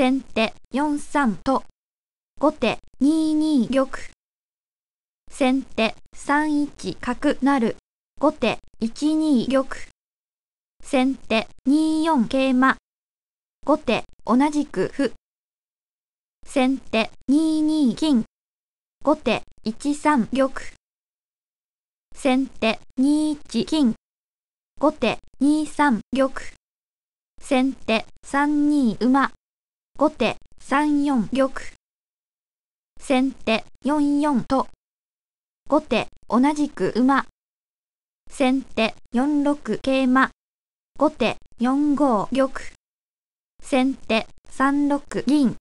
先手4三と、後手2二玉。先手3一角成、後手1二玉。先手2四桂馬。後手同じく歩。先手2二金。後手1三玉。先手2一金。後手2三玉。先手3二馬。後手3四玉。先手4四と。後手同じく馬。先手4六桂馬。後手4五玉。先手3六銀。